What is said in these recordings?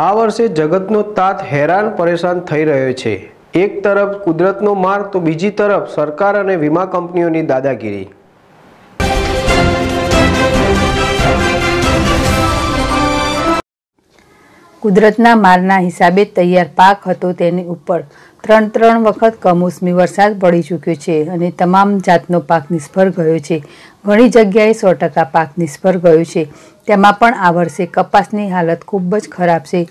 આ વર્ષે જગતનો તાત હેરાન પરેશાન થઈ રહ્યો છે એક તરફ કુદરતનો માર તો બીજી તરફ સરકાર અને વીમા કંપનીઓની દાદાગીરી કુદરતના મારના હિસાબે તૈયાર પાક હતો તેની ઉપર ત્રણ ત્રણ વખત કમોસમી વરસાદ પડી ચૂક્યો છે અને તમામ જાતનો પાક નિષ્ફળ ગયો છે ઘણી જગ્યાએ સો ટકા પાક નિષ્ફળ ગયો છે તેમાં પણ આ વર્ષે કપાસની હાલત ખૂબ જ ખરાબ છે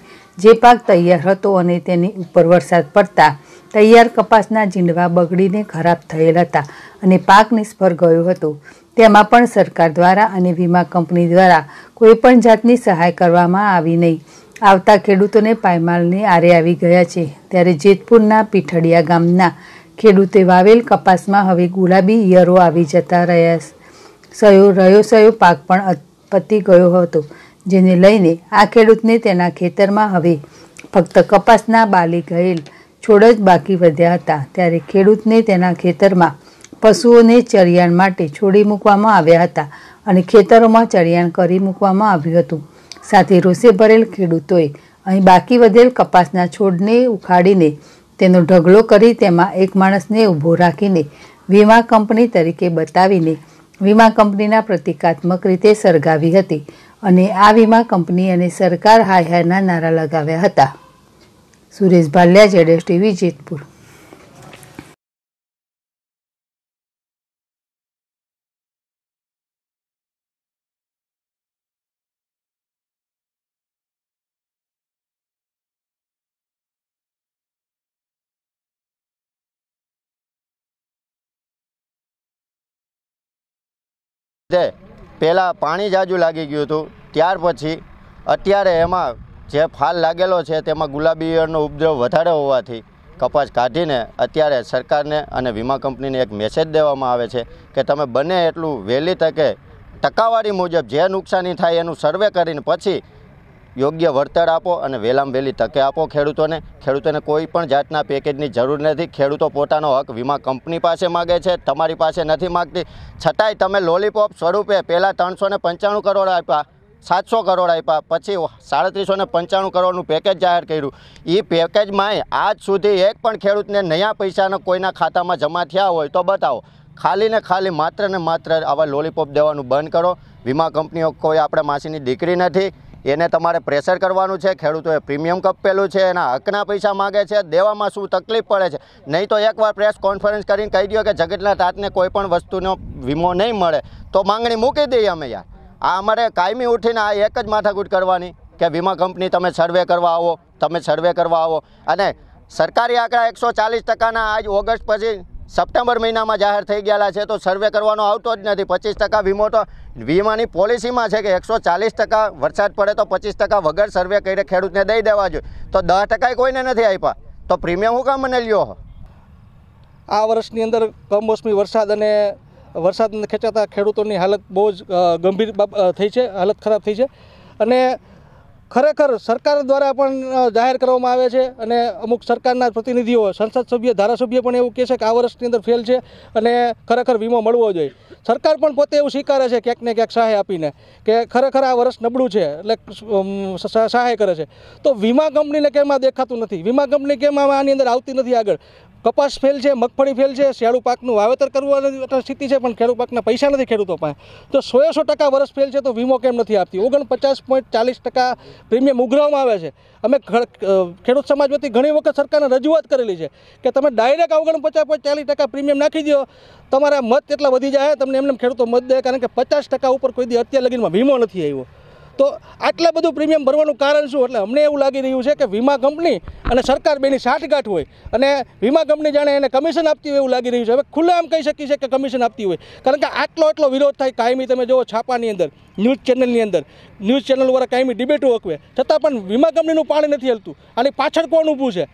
જે પાક તૈયાર હતો અને તેની ઉપર વરસાદ પડતા તૈયાર કપાસના ઝીંડવા બગડીને ખરાબ થયેલ હતા અને પાક નિષ્ફળ ગયો હતો તેમાં પણ સરકાર દ્વારા અને વીમા કંપની દ્વારા કોઈપણ જાતની સહાય કરવામાં આવી નહીં આવતા ખેડૂતોને પાયમાલની આરે આવી ગયા છે ત્યારે જેતપુરના પીઠડિયા ગામના ખેડૂતે વાવેલ કપાસમાં હવે ગુલાબી ઈયરો આવી જતા રહ્યા સયો રહ્યો સયો પાક પણ પતી ગયો હતો જેને લઈને આ ખેડૂતને તેના ખેતરમાં હવે ફક્ત કપાસના બાલી ગયેલ છોડ જ બાકી વધ્યા હતા ત્યારે ખેડૂતને તેના ખેતરમાં પશુઓને ચરિયાણ માટે છોડી મૂકવામાં આવ્યા હતા અને ખેતરોમાં ચરિયાણ કરી મૂકવામાં આવ્યું હતું સાથે રોષે ભરેલ ખેડૂતોએ અહીં બાકી વધેલ કપાસના છોડને ઉખાડીને તેનો ઢગલો કરી તેમાં એક માણસને ઊભો રાખીને વીમા કંપની તરીકે બતાવીને વીમા કંપનીના પ્રતિકાત્મક રીતે સળગાવી હતી અને આ વીમા કંપની અને સરકાર હાય હાયના નારા લગાવ્યા હતા સુરેશ ભાલિયા જેડેશ ટીવી જેતપુર તે પહેલાં પાણી જાજુ લાગી ગયું હતું ત્યાર પછી અત્યારે એમાં જે ફાલ લાગેલો છે તેમાં ગુલાબી ઈયળનો ઉપદ્રવ વધારે હોવાથી કપાસ કાઢીને અત્યારે સરકારને અને વીમા કંપનીને એક મેસેજ દેવામાં આવે છે કે તમે બને એટલું વહેલી તકે ટકાવારી મુજબ જે નુકસાની થાય એનું સર્વે કરીને પછી યોગ્ય વળતર આપો અને વહેલામાં વહેલી તકે આપો ખેડૂતોને ખેડૂતોને કોઈ પણ જાતના પેકેજની જરૂર નથી ખેડૂતો પોતાનો હક વીમા કંપની પાસે માગે છે તમારી પાસે નથી માગતી છતાંય તમે લોલીપોપ સ્વરૂપે પહેલાં ત્રણસો ને પંચાણું કરોડ આપ્યા સાતસો કરોડ આપ્યા પછી સાડત્રીસો ને પંચાણું કરોડનું પેકેજ જાહેર કર્યું એ પેકેજમાંય આજ સુધી એક પણ ખેડૂતને નયા પૈસાના કોઈના ખાતામાં જમા થયા હોય તો બતાવો ખાલી ને ખાલી માત્ર ને માત્ર આવા લોલીપોપ દેવાનું બંધ કરો વીમા કંપનીઓ કોઈ આપણે માસીની દીકરી નથી એને તમારે પ્રેશર કરવાનું છે ખેડૂતોએ પ્રીમિયમ કપેલું છે એના હકના પૈસા માગે છે દેવામાં શું તકલીફ પડે છે નહીં તો એકવાર પ્રેસ કોન્ફરન્સ કરીને કહી દો કે જગતના તાતને કોઈ પણ વસ્તુનો વીમો નહીં મળે તો માંગણી મૂકી દઈએ અમે યાર આ અમારે કાયમી ઉઠીને આ એક જ માથાકૂટ કરવાની કે વીમા કંપની તમે સર્વે કરવા આવો તમે સર્વે કરવા આવો અને સરકારી આંકડા એકસો ચાલીસ ટકાના આજ ઓગસ્ટ પછી સપ્ટેમ્બર મહિનામાં જાહેર થઈ ગયેલા છે તો સર્વે કરવાનો આવતો જ નથી પચીસ ટકા વીમો તો વીમાની પોલિસીમાં છે કે એકસો ચાલીસ ટકા વરસાદ પડે તો પચીસ ટકા વગર સર્વે કરીને ખેડૂતને દઈ દેવા જોઈએ તો દસ ટકાએ કોઈને નથી આપ્યા તો પ્રીમિયમ હું કામ મને લ્યો આ વર્ષની અંદર કમોસમી વરસાદ અને વરસાદને ખેંચાતા ખેડૂતોની હાલત બહુ જ ગંભીર થઈ છે હાલત ખરાબ થઈ છે અને ખરેખર સરકાર દ્વારા પણ જાહેર કરવામાં આવે છે અને અમુક સરકારના પ્રતિનિધિઓ સંસદ સભ્ય ધારાસભ્ય પણ એવું કહે છે કે આ વર્ષની અંદર ફેલ છે અને ખરેખર વીમો મળવો જોઈએ સરકાર પણ પોતે એવું સ્વીકારે છે ક્યાંક ને ક્યાંક સહાય આપીને કે ખરેખર આ વર્ષ નબળું છે એટલે સહાય કરે છે તો વીમા કંપનીને કેમાં દેખાતું નથી વીમા કંપની કેમ આની અંદર આવતી નથી આગળ કપાસ ફેલ છે મગફળી ફેલ છે શિયાળુ પાકનું વાવેતર કરવાની સ્થિતિ છે પણ ખેડૂત પાકના પૈસા નથી ખેડૂતો પાસે તો સો સો ટકા વર્ષ ફેલ છે તો વીમો કેમ નથી આપતી ઓગણપચાસ પોઈન્ટ ચાલીસ ટકા પ્રીમિયમ ઉઘરાવવામાં આવે છે અમે ખેડૂત સમાજ વતી ઘણી વખત સરકારને રજૂઆત કરેલી છે કે તમે ડાયરેક્ટ ઓગણપચાસ પોઈન્ટ ચાલીસ ટકા પ્રીમિયમ નાખી દો તમારા મત એટલા વધી જાય તમને એમને ખેડૂતો મત દે કારણ કે પચાસ ટકા ઉપર કોઈ દી અત્યાર લગીમાં વીમો નથી આવ્યો તો આટલા બધું પ્રીમિયમ ભરવાનું કારણ શું એટલે અમને એવું લાગી રહ્યું છે કે વીમા કંપની અને સરકાર બેની સાઠગાંઠ હોય અને વીમા કંપની જાણે એને કમિશન આપતી હોય એવું લાગી રહ્યું છે હવે ખુલ્લામ કહી શકીએ કે કમિશન આપતી હોય કારણ કે આટલો આટલો વિરોધ થાય કાયમી તમે જુઓ છાપાની અંદર ન્યૂઝ ચેનલની અંદર ન્યૂઝ ચેનલ વાળા કાયમી ડિબેટો અકવે છતાં પણ વીમા કંપનીનું પાણી નથી હલતું અને પાછળ કોણ ઊભું છે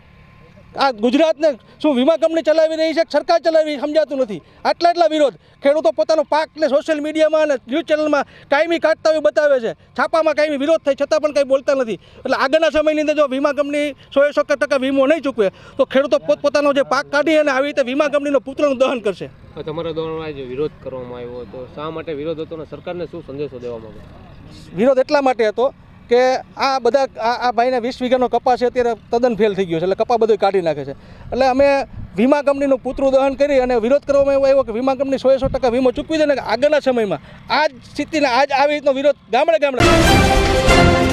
આ ગુજરાતને શું વીમા કંપની ચલાવી રહી છે સરકાર ચલાવી સમજાતું નથી આટલા આટલા વિરોધ ખેડૂતો પોતાનો પાકને સોશિયલ મીડિયામાં અને ન્યૂઝ ચેનલમાં કાયમી કાઢતા હોય બતાવે છે છાપામાં કાયમી વિરોધ થાય છતાં પણ કંઈ બોલતા નથી એટલે આગળના સમયની અંદર જો વીમા કંપની સો સો ટકા વીમો નહીં ચૂકવે તો ખેડૂતો પોતપોતાનો જે પાક કાઢી અને આવી રીતે વીમા કંપનીનો પુત્રનું દહન કરશે તમારા દ્વારા આજે વિરોધ કરવામાં આવ્યો તો શા માટે વિરોધ હતો અને સરકારને શું સંદેશો દેવામાં આવ્યો વિરોધ એટલા માટે હતો કે આ બધા આ ભાઈને વીસ વીઘાનો કપાસ છે અત્યારે તદ્દન ફેલ થઈ ગયો છે એટલે કપા બધું કાઢી નાખે છે એટલે અમે વીમા કંપનીનું પૂતરું દહન કરી અને વિરોધ કરવામાં એવો આવ્યો કે વીમા કંપની સો સો ટકા વીમો ચૂકવી દે ને આગળના સમયમાં આ જ સ્થિતિને આજ આવી રીતનો વિરોધ ગામડે ગામડે